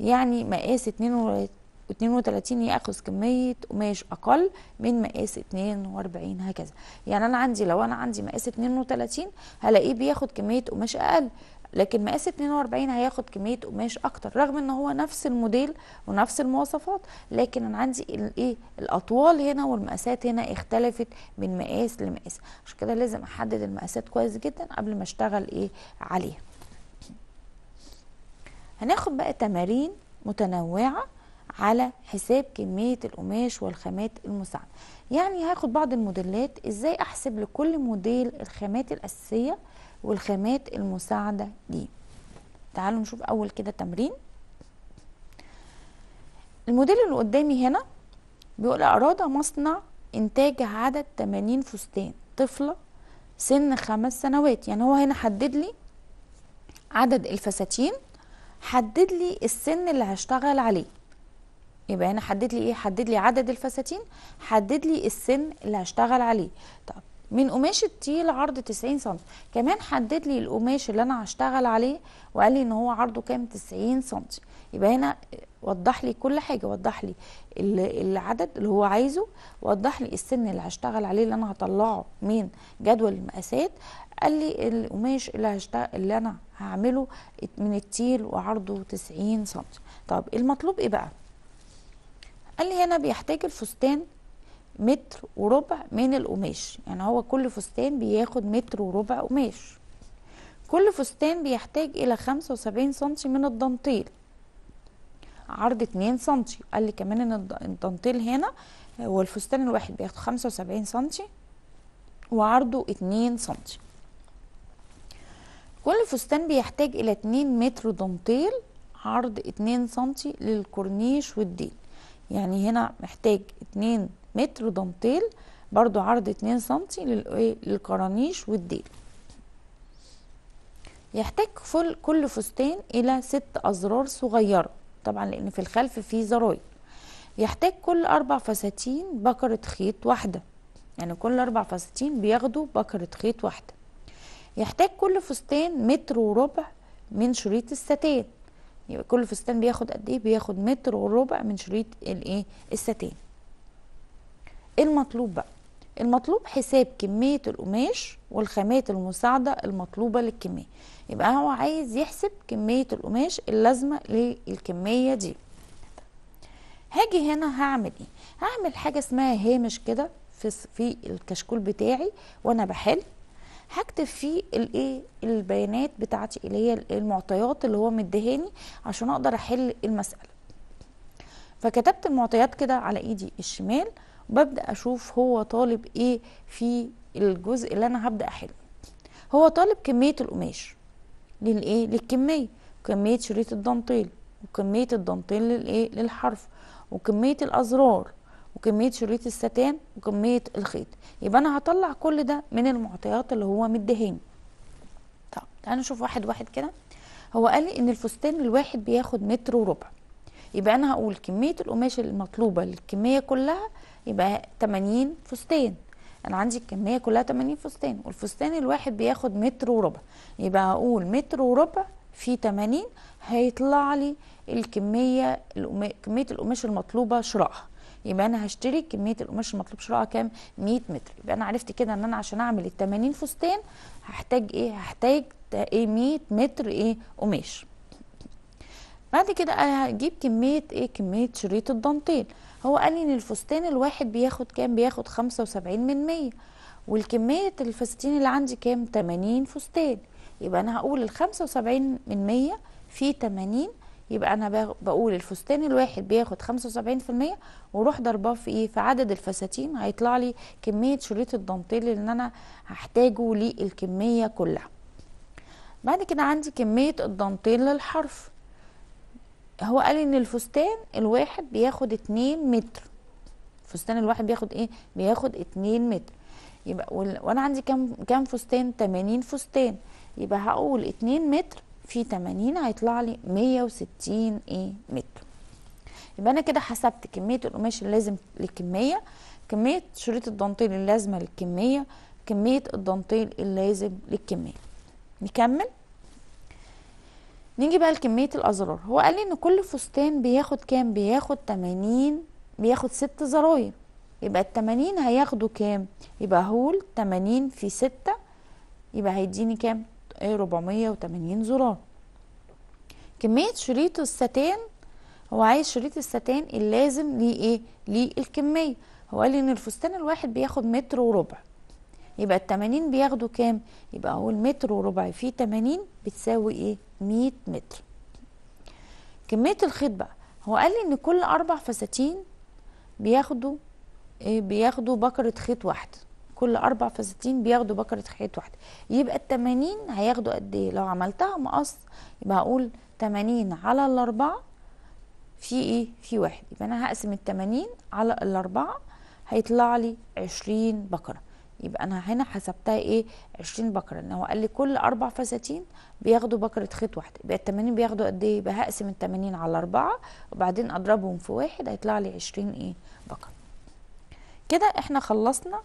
يعني مقاس 32 ياخذ كميه قماش اقل من مقاس 42 هكذا يعني انا عندي لو انا عندي مقاس 32 هلاقيه بياخد كميه قماش اقل لكن مقاس 42 هياخد كميه قماش اكتر رغم ان هو نفس الموديل ونفس المواصفات لكن انا عندي الايه الاطوال هنا والمقاسات هنا اختلفت من مقاس لمقاس عشان كده لازم احدد المقاسات كويس جدا قبل ما اشتغل ايه عليها هناخد بقى تمارين متنوعه على حساب كميه القماش والخامات المساعده يعني هاخد بعض الموديلات ازاي احسب لكل موديل الخامات الاساسيه والخامات المساعدة دي تعالوا نشوف أول كده تمرين الموديل اللي قدامي هنا بيقول أراد مصنع إنتاج عدد 80 فستان طفلة سن خمس سنوات يعني هو هنا حدد لي عدد الفساتين حدد لي السن اللي هشتغل عليه يبقى هنا حدد لي ايه حدد لي عدد الفساتين حدد لي السن اللي هشتغل عليه طب من قماش التيل عرض 90 سم كمان حدد لي القماش اللي انا هشتغل عليه وقال لي ان هو عرضه كام 90 سم يبقى هنا وضح لي كل حاجه وضح لي العدد اللي هو عايزه وضح لي السن اللي هشتغل عليه اللي انا هطلعه من جدول المقاسات قال لي القماش اللي هشتغل اللي انا هعمله من التيل وعرضه 90 سم طب المطلوب ايه بقى قال لي هنا بيحتاج الفستان متر وربع من القماش يعني هو كل فستان بياخد متر وربع قماش كل فستان بيحتاج الى 75 سنتي من الدانتيل عرض 2 سنتي قال لي كمان ان الدانتيل هنا والفستان الواحد بياخد 75 سنتي وعرضه 2 سنتي كل فستان بيحتاج الى 2 متر دانتيل عرض 2 سنتي للكورنيش والديل يعني هنا محتاج 2 متر دانتيل برضو عرض 2 سنتي للقرانيش إيه، والديل يحتاج كل فستان الى ست ازرار صغيره طبعا لان في الخلف في زراير يحتاج كل اربع فساتين بكره خيط واحده يعني كل اربع فساتين بياخدوا بكره خيط واحده يحتاج كل فستان متر وربع من شريط الستان يبقى كل فستان بياخد قد ايه بياخد متر وربع من شريط الايه الستان ايه المطلوب بقى المطلوب حساب كمية القماش والخامات المساعدة المطلوبة للكمية يبقى هو عايز يحسب كمية القماش اللازمة للكمية دي هاجي هنا هعمل ايه هعمل حاجة اسمها هامش كده في في الكشكول بتاعي وانا بحل هكتب فيه الايه البيانات بتاعتي اللي هي المعطيات اللي هو مدهاني عشان اقدر احل المسألة فكتبت المعطيات كده على ايدي الشمال ببدا اشوف هو طالب ايه في الجزء اللي انا هبدا احله هو طالب كميه القماش للايه للكميه كميه شريط الدانتيل وكميه الدانتيل للايه للحرف وكميه الازرار وكميه شريط الستان وكميه الخيط يبقى انا هطلع كل ده من المعطيات اللي هو مديهاني طب تعالى نشوف واحد واحد كده هو قال لي ان الفستان الواحد بياخد متر وربع يبقى انا هقول كميه القماش المطلوبه للكميه كلها يبقى 80 فستان انا عندي الكميه كلها 80 فستان والفستان الواحد بياخد متر وربع يبقى هقول متر وربع في 80 هيطلع لي الكميه كميه القماش المطلوبه شرائها يبقى انا هشتري كميه القماش المطلوب شراءها كام 100 متر يبقى انا عرفت كده ان انا عشان اعمل ال 80 فستان هحتاج ايه هحتاج ايه 100 متر ايه قماش بعد كده انا هجيب كميه ايه كميه شريط الدانتيل هو قال لي ان الفستان الواحد بياخد كام بياخد 75 من 100 والكميه الفساتين اللي عندي كام 80 فستان يبقى انا هقول ال 75 من 100 في 80 يبقى انا بقول الفستان الواحد بياخد 75% واروح ضرباه في ايه في عدد الفساتين هيطلع لي كميه شريط الدانتيل اللي انا هحتاجه للكميه كلها بعد كده عندي كميه الدانتيل للحرف هو قال ان الفستان الواحد بياخد 2 متر الفستان الواحد بياخد ايه بياخد 2 متر يبقى وانا عندي كام كام فستان 80 فستان يبقى هقول 2 متر في 80 هيطلع لي 160 ايه متر يبقى انا كده حسبت كميه القماش اللازم للكميه كميه شريط الدانتيل اللازمه للكميه كميه الدانتيل اللازم للكميه نكمل نيجي بقى لكميه الازرار هو قال لي ان كل فستان بياخد كام بياخد 80 بياخد ست زراير يبقى ال 80 هياخدوا كام يبقى هول 80 في ستة يبقى هيديني كام 480 ايه، زرار كميه شريط الستان هو عايز شريط الستان اللازم ليه ايه ليه الكميه هو قال لي ان الفستان الواحد بياخد متر وربع يبقى ال 80 بياخدوا كام يبقى هو المتر وربع في 80 بتساوي ايه 100 متر كمية الخيط بقى هو قال لي ان كل اربع فساتين بياخدوا آه، بياخدوا بكرة خيط واحدة كل اربع فساتين بياخدوا بكرة خيط واحدة يبقى التمانين هياخدوا قد ايه لو عملتها مقص يبقى هقول تمانين على الاربعة في ايه في واحد يبقى انا هقسم التمانين على الاربعة هيطلع لي عشرين بكره يبقى انا هنا حسبتها ايه 20 بكره ان هو قال لي كل اربع فساتين بياخدوا بكره خيط واحده يبقى ال 80 بياخدوا قد ايه يبقى هقسم ال 80 على 4 وبعدين اضربهم في واحد هيطلع لي 20 ايه بكره كده احنا خلصنا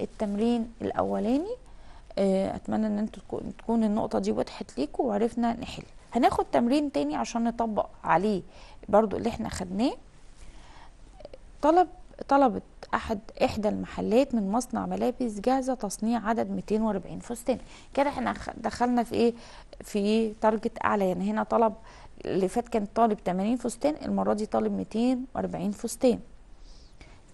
التمرين الاولاني آه، اتمنى ان انتوا تكون النقطه دي وضحت ليكم وعرفنا نحل هناخد تمرين تاني عشان نطبق عليه برضو اللي احنا خدناه طلب طلبت احد احدى المحلات من مصنع ملابس جاهزه تصنيع عدد 240 فستان كده احنا دخلنا في ايه في تارجت اعلى يعني هنا طلب اللي فات كان طالب 80 فستان المره دي طالب 240 فستان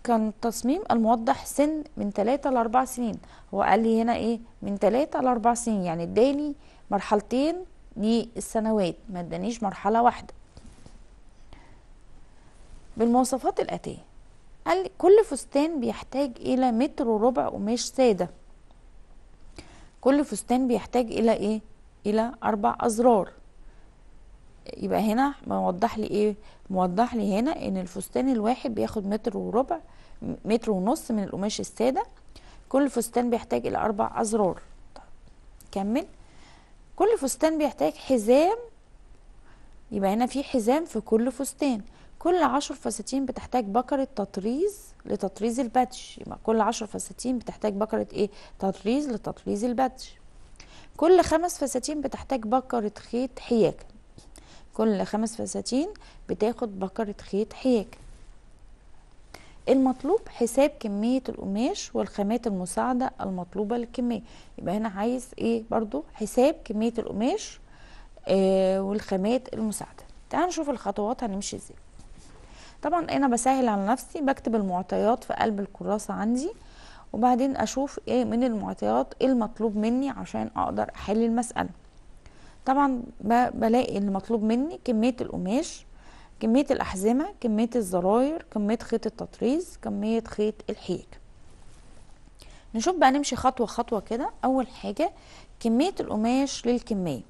كان تصميم الموضح سن من 3 ل 4 سنين هو قال لي هنا ايه من 3 ل 4 سنين يعني اداني مرحلتين للسنوات ما ادانيش مرحله واحده بالمواصفات الاتيه قال كل فستان بيحتاج الى متر وربع قماش ساده كل فستان بيحتاج الى ايه الى اربع ازرار يبقى هنا موضح لي ايه موضح لي هنا ان الفستان الواحد بياخد متر وربع متر ونص من القماش الساده كل فستان بيحتاج الى اربع ازرار كمل كل فستان بيحتاج حزام يبقى هنا في حزام في كل فستان كل 10 فساتين بتحتاج بكره تطريز لتطريز الباتش يبقى كل 10 فساتين بتحتاج بكره ايه تطريز لتطريز الباتش كل خمس فساتين بتحتاج بكره خيط حياكه كل خمس فساتين بتاخد بكره خيط حياكه المطلوب حساب كمية القماش والخامات المساعدة المطلوبة للكمية يبقى هنا عايز ايه برضو حساب كمية القماش آه والخامات المساعدة تعال نشوف الخطوات هنمشي ازاي طبعا انا بسهل على نفسي بكتب المعطيات في قلب الكراسه عندي وبعدين اشوف ايه من المعطيات ايه المطلوب مني عشان اقدر احل المساله طبعا بلاقي المطلوب مني كميه القماش كميه الاحزمه كميه الزراير كميه خيط التطريز كميه خيط الحيك نشوف بقى نمشي خطوه خطوه كده اول حاجه كميه القماش للكميه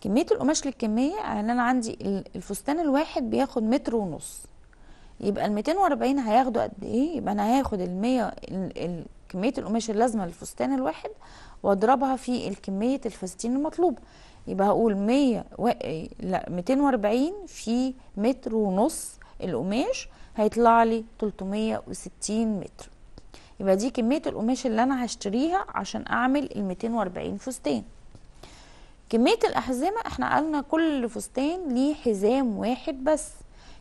كميه القماش للكميه يعني انا عندي الفستان الواحد بياخد متر ونص يبقى ال 240 هياخدوا قد ايه يبقى انا هاخد ال 100 كميه القماش اللازمه للفستان الواحد واضربها في الكميه الفساتين المطلوبه يبقى هقول 100 و... لا 240 في متر ونص القماش هيطلع لي 360 متر يبقى دي كميه القماش اللي انا هشتريها عشان اعمل ال 240 فستان كميه الاحزمه احنا قلنا كل فستان ليه حزام واحد بس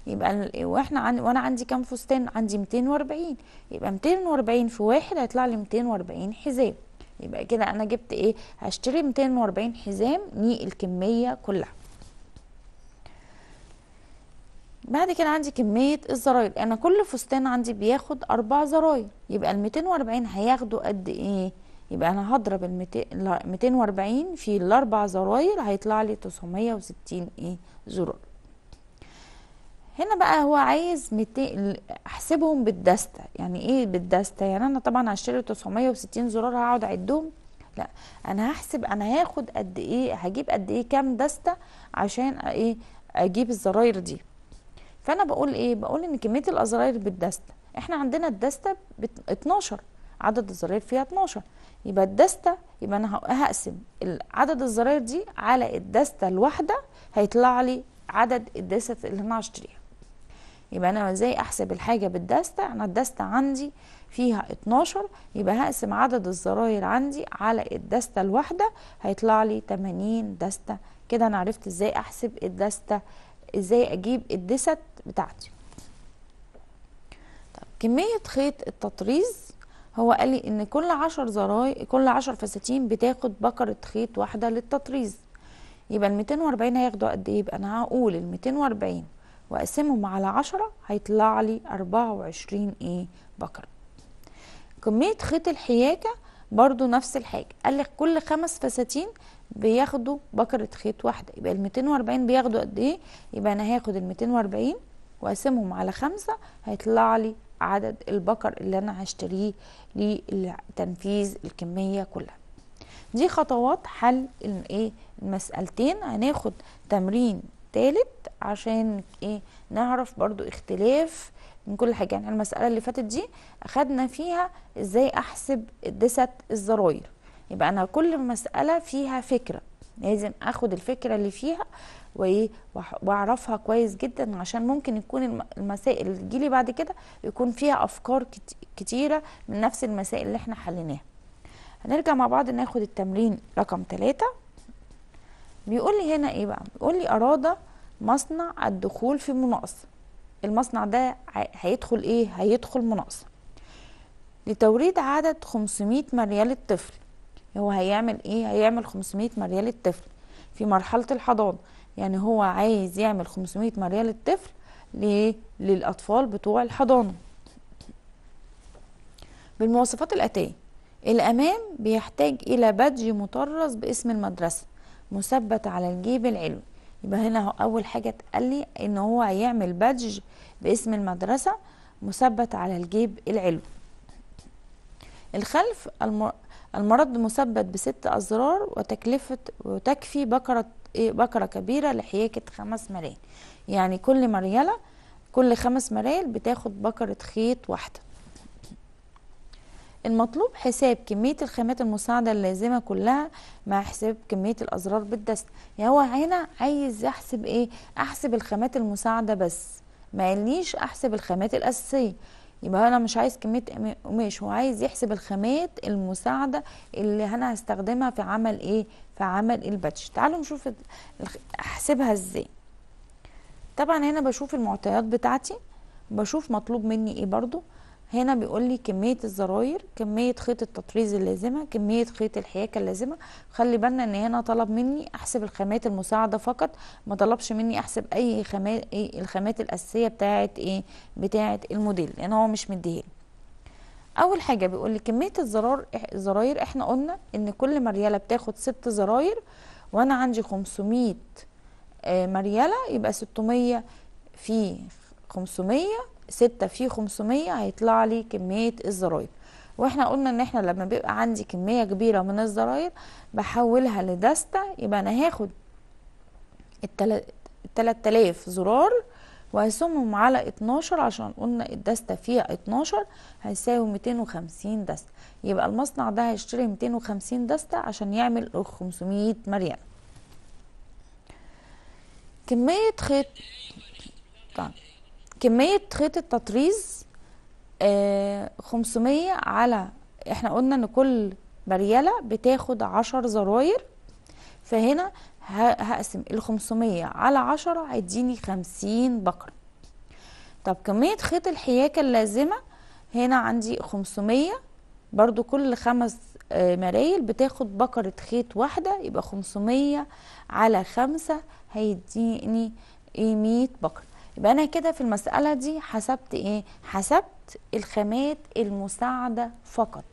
يبقى واحنا عن وانا عندي كام فستان عندي 240 يبقى 240 في واحد هيطلع لي 240 حزام يبقى كده انا جبت ايه هشتري 240 حزام ني الكميه كلها بعد كده عندي كمية الزراير انا كل فستان عندي بياخد اربع زراير يبقى ال 240 هياخدوا قد ايه يبقى انا هضرب ال 240 في الاربع زراير هيطلع لي 960 ايه زرار هنا بقى هو عايز احسبهم بالدستة يعني ايه بالدستة يعني انا طبعا هشتري 960 زرار هقعد اعدهم لا انا هحسب انا هاخد قد ايه هجيب قد ايه كام دستة عشان ايه اجيب الزراير دي فانا بقول ايه بقول ان كمية الازراير بالدستة احنا عندنا الدستة 12 عدد الزراير فيها 12 يبقى الدستة يبقى أنا هقسم عدد الزراير دي على الدستة الواحدة هيطلع لي عدد الدستة اللي أنا هشتريها يبقى أنا إزاي أحسب الحاجة بالدستة أنا الدستة عندي فيها 12 يبقى هقسم عدد الزراير عندي على الدستة الواحدة هيطلع لي 80 دستة كده أنا عرفت إزاي أحسب الدستة إزاي أجيب الدست بتاعتي طب كمية خيط التطريز هو قال لي ان كل عشر زراي كل 10 فساتين بتاخد بكرة خيط واحدة للتطريز يبقى ال 240 هياخدوا قد ايه يبقى انا هقول ال 240 واقسمهم على عشرة هيطلع لي 24 ايه بكرة كمية خيط الحياكة برضو نفس الحاجة قال لك كل خمس فساتين بياخدوا بكرة خيط واحدة يبقى ال 240 بياخدوا قد ايه يبقى انا هاخد ال 240 واقسمهم على خمسة هيطلع لي عدد البقر اللي انا هشتريه لتنفيذ الكميه كلها دي خطوات حل الايه المسألتين هناخد تمرين تالت عشان ايه نعرف برضو اختلاف من كل حاجة يعني المسألة اللي فاتت دي اخدنا فيها ازاي احسب دست الزراير يبقى انا كل مسألة فيها فكرة لازم اخد الفكرة اللي فيها وايه واعرفها كويس جدا عشان ممكن يكون المسائل اللي تجيلي بعد كده يكون فيها افكار كتيره من نفس المسائل اللي احنا حليناها هنرجع مع بعض ناخد التمرين رقم تلاتة بيقول لي هنا ايه بقى بيقول لي اراد مصنع الدخول في مناقصه المصنع ده هيدخل ايه هيدخل مناقصه لتوريد عدد 500 مريال الطفل هو هيعمل ايه هيعمل 500 مريال الطفل في مرحله الحضانه يعني هو عايز يعمل 500 مرية للطفل ليه؟ للأطفال بتوع الحضانة بالمواصفات الأتية الأمام بيحتاج إلى بادج مطرز باسم المدرسة مثبت على الجيب العلوي يبقى هنا أول حاجة اتقال لي إن هو هيعمل بادج باسم المدرسة مثبت على الجيب العلوي الخلف المرض مثبت بست أزرار وتكلفة وتكفي بكرة ايه بكرة كبيرة لحياكة خمس مرايل يعني كل مريلة كل خمس مرايل بتاخد بكرة خيط واحدة المطلوب حساب كمية الخامات المساعدة اللازمة كلها مع حساب كمية الأزرار بالدست يعني هو هنا عايز أحسب إيه؟ أحسب الخامات المساعدة بس ما قاليش أحسب الخامات الأساسية يبقى أنا مش عايز كمية قماش هو عايز يحسب الخامات المساعدة اللي أنا هستخدمها في عمل إيه؟ في عمل الباتش تعالوا نشوف احسبها ازاي طبعا هنا بشوف المعطيات بتاعتي بشوف مطلوب مني ايه برضو هنا بيقول لي كميه الزراير كميه خيط التطريز اللازمه كميه خيط الحياكه اللازمه خلي بالنا ان هنا طلب مني احسب الخامات المساعده فقط ما طلبش مني احسب اي خامات إيه الخامات الاساسيه بتاعت ايه بتاعت الموديل لان يعني هو مش مديهالي اول حاجه بيقول لي كميه الزرار الزراير احنا قلنا ان كل مرياله بتاخد ست زراير وانا عندي 500 آه، مرياله يبقى 600 في 500 6 في 500 هيطلع لي كميه الزراير واحنا قلنا ان احنا لما بيبقى عندي كميه كبيره من الزراير بحولها لدستة يبقى انا هاخد ال 3000 زرار وهيسمهم على 12 عشان قلنا الدستة فيها 12 هيساوي 250 دستة يبقى المصنع ده هيشتري 250 دستة عشان يعمل 500 مريم كمية خيط طيب. كمية خيط التطريز آه 500 على احنا قلنا ان كل بريالة بتاخد 10 زراير فهنا هقسم ال 500 على 10 هيديني 50 بقرة طب كمية خيط الحياكة اللازمة هنا عندي 500 برضو كل خمس آه، مرايل بتاخد بكرة خيط واحدة يبقى 500 على 5 هيديني 100 ايه، بكرة يبقى انا كده في المسألة دي حسبت ايه حسبت الخامات المساعدة فقط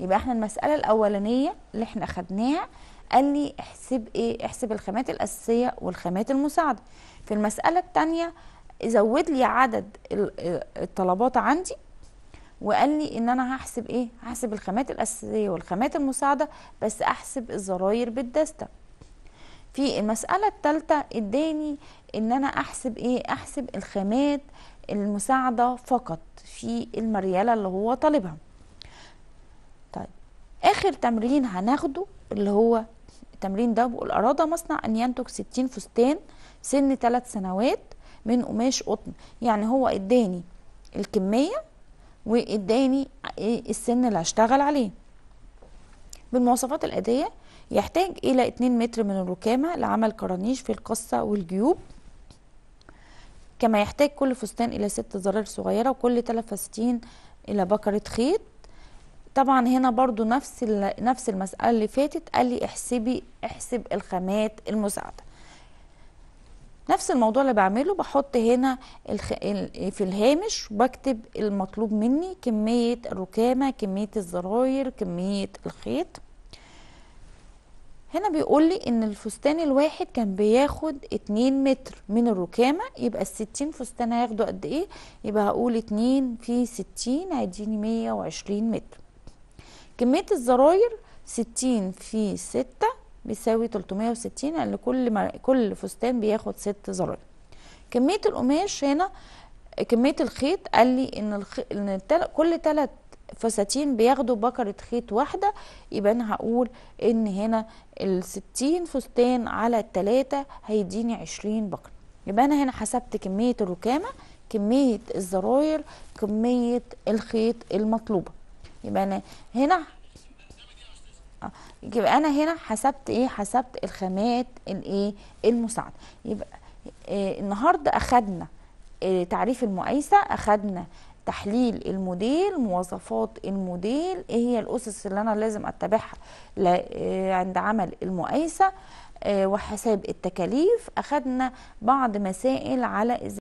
يبقى احنا المسألة الاولانية اللي احنا خدناها قال لي احسب ايه احسب الخامات الاساسيه والخامات المساعده في المساله الثانيه زود لي عدد الطلبات عندي وقال لي ان انا هحسب ايه هحسب الخامات الاساسيه والخامات المساعده بس احسب الزراير بالدستة في المساله الثالثه اداني ان انا احسب ايه احسب الخامات المساعده فقط في المرياله اللي هو طالبها طيب اخر تمرين هناخده اللي هو التمرين ده بيقول أراد مصنع أن ينتج 60 فستان سن 3 سنوات من قماش قطن يعني هو اداني الكمية واداني إيه السن اللي هشتغل عليه بالمواصفات الأدية يحتاج إلى 2 متر من الركامة لعمل كرانيش في القصة والجيوب كما يحتاج كل فستان إلى ست زرار صغيرة وكل تلات فساتين إلى بكرة خيط طبعا هنا برضو نفس نفس المساله اللي فاتت قال لي احسبي احسب الخامات المساعده نفس الموضوع اللي بعمله بحط هنا الخ... في الهامش وبكتب المطلوب مني كميه الركامه كميه الزراير كميه الخيط هنا بيقول لي ان الفستان الواحد كان بياخد 2 متر من الركامه يبقى ال 60 فستان هياخدوا قد ايه يبقى هقول 2 في 60 هيديني 120 متر كمية الزراير ستين في ستة بيساوي تلتمية وستين لأن يعني كل ما كل فستان بياخد ست زراير كمية القماش هنا كمية الخيط قال لي إن, الخ... إن التل... كل تلات فساتين بياخدوا بكرة خيط واحدة يبقى أنا هقول إن هنا الستين فستان على التلاتة هيديني عشرين بكرة يبقى أنا هنا حسبت كمية الركامة كمية الزراير كمية الخيط المطلوبة يبقى انا هنا آه، يبقى انا هنا حسبت ايه حسبت الخامات الايه المساعده يبقى إيه النهارده اخدنا إيه تعريف المقايسه اخدنا تحليل الموديل مواصفات الموديل ايه هي الاسس اللي انا لازم اتبعها آه، عند عمل المقايسه آه، وحساب التكاليف اخدنا بعض مسائل على